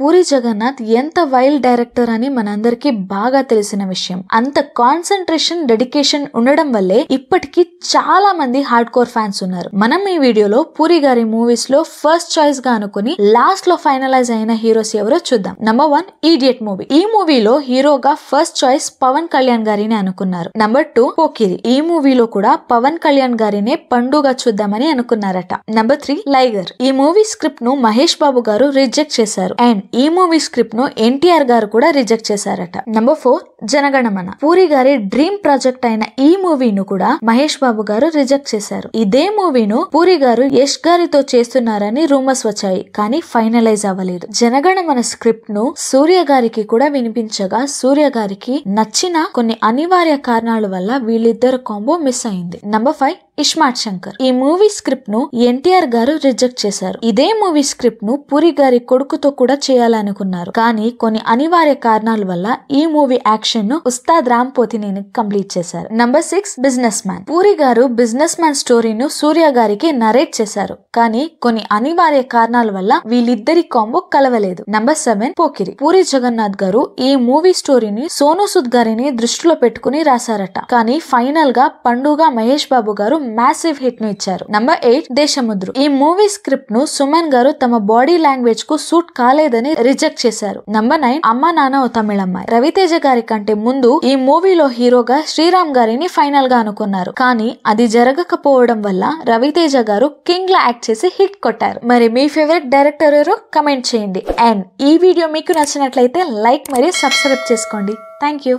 పూరి జగన్నాథ్ ఎంత wild director అని మనందరికీ బాగా తెలిసిన విషయం అంత కాన్సన్ట్రేషన్ డెడికేషన్ ఉండడం వల్లే ఇప్పటికీ చాలా మంది హార్డ్ కోర్ ఫ్యాన్స్ ఉన్నారు మనం ఈ వీడియోలో పూరి గారి మూవీస్ లో ఫస్ట్ చాయిస్ గా అనుకుని లాస్ట్ లో ఫైనలైజ్ అయిన హీరోస్ ఎవరో చూద్దాం నంబర్ వన్ ఈడియట్ మూవీ ఈ మూవీలో హీరోగా ఫస్ట్ చాయిస్ పవన్ కళ్యాణ్ గారిని అనుకున్నారు నంబర్ టూ పోకిరి ఈ మూవీలో కూడా పవన్ కళ్యాణ్ గారినే పండుగ చూద్దామని అనుకున్నారట నంబర్ త్రీ లైగర్ ఈ మూవీ స్క్రిప్ట్ ను మహేష్ బాబు గారు రిజెక్ట్ చేశారు అండ్ ఈ మూవీ స్క్రిప్ట్ ను ఎన్టీఆర్ గారు కూడా రిజెక్ట్ చేశారట నంబర్ ఫోర్ జనగణమన పూరి గారి డ్రీమ్ ప్రాజెక్ట్ అయిన ఈ మూవీను కూడా మహేష్ బాబు గారు రిజెక్ట్ చేశారు ఇదే మూవీను పూరి గారు యష్ గారితో చేస్తున్నారని రూమర్స్ వచ్చాయి కానీ ఫైనలైజ్ అవ్వలేదు జనగణమన స్క్రిప్ట్ ను సూర్య గారికి కూడా వినిపించగా సూర్య గారికి నచ్చిన కొన్ని అనివార్య కారణాల వల్ల వీళ్ళిద్దరు కాంబో మిస్ అయింది నంబర్ ఫైవ్ ఇష్మాట్ శంకర్ ఈ మూవీ స్క్రిప్ట్ ను ఎన్టీఆర్ గారు రిజెక్ట్ చేశారు ఇదే మూవీ స్క్రిప్ట్ ను పూరి గారి కొడుకుతో కూడా చేయాలనుకున్నారు కానీ కొన్ని అనివార్య కారణాల వల్ల ఈ మూవీ యాక్షన్ ను ఉస్తాద్ రామ్ పోతినేని కంప్లీట్ చేశారు number six business man Puri గారు బిజినెస్ మ్యాన్ స్టోరీను సూర్య గారికి నరేట్ చేశారు కానీ కొన్ని అనివార్య కారణాల వల్ల వీళ్ళిద్దరి కాంబో కలవలేదు నంబర్ సెవెన్ పోకిరి పూరి జగన్నాథ్ గారు ఈ మూవీ స్టోరీని సోను సుద్ గారిని దృష్టిలో పెట్టుకుని రాశారట కానీ ఫైనల్ గా పండుగ మహేష్ బాబు గారు మ్యాసివ్ హిట్ ను ఇచ్చారు నంబర్ ఎయిట్ దేశముద్రు ఈ మూవీ స్క్రిప్ట్ ను సుమన్ గారు తమ బాడీ లాంగ్వేజ్ కు సూట్ కాలేదని రిజెక్ట్ చేశారు నంబర్ నైన్ అమ్మ నాన్న ఓ తమిళమ్మాయి రవితేజ గారి కంటే ముందు ఈ మూవీలో హీరోగా శ్రీరామ్ గారిని ఫైనల్ గా అనుకున్నారు కానీ అది జరగకపోవడం వల్ల రవితేజ గారు కింగ్ లా యాక్ట్ చేసి హిట్ కొట్టారు మరి మీ ఫేవరెట్ డైరెక్టర్ ఎవరు కమెంట్ చేయండి అండ్ ఈ వీడియో మీకు నచ్చినట్లయితే లైక్ మరియు సబ్స్క్రైబ్ చేసుకోండి థ్యాంక్ యూ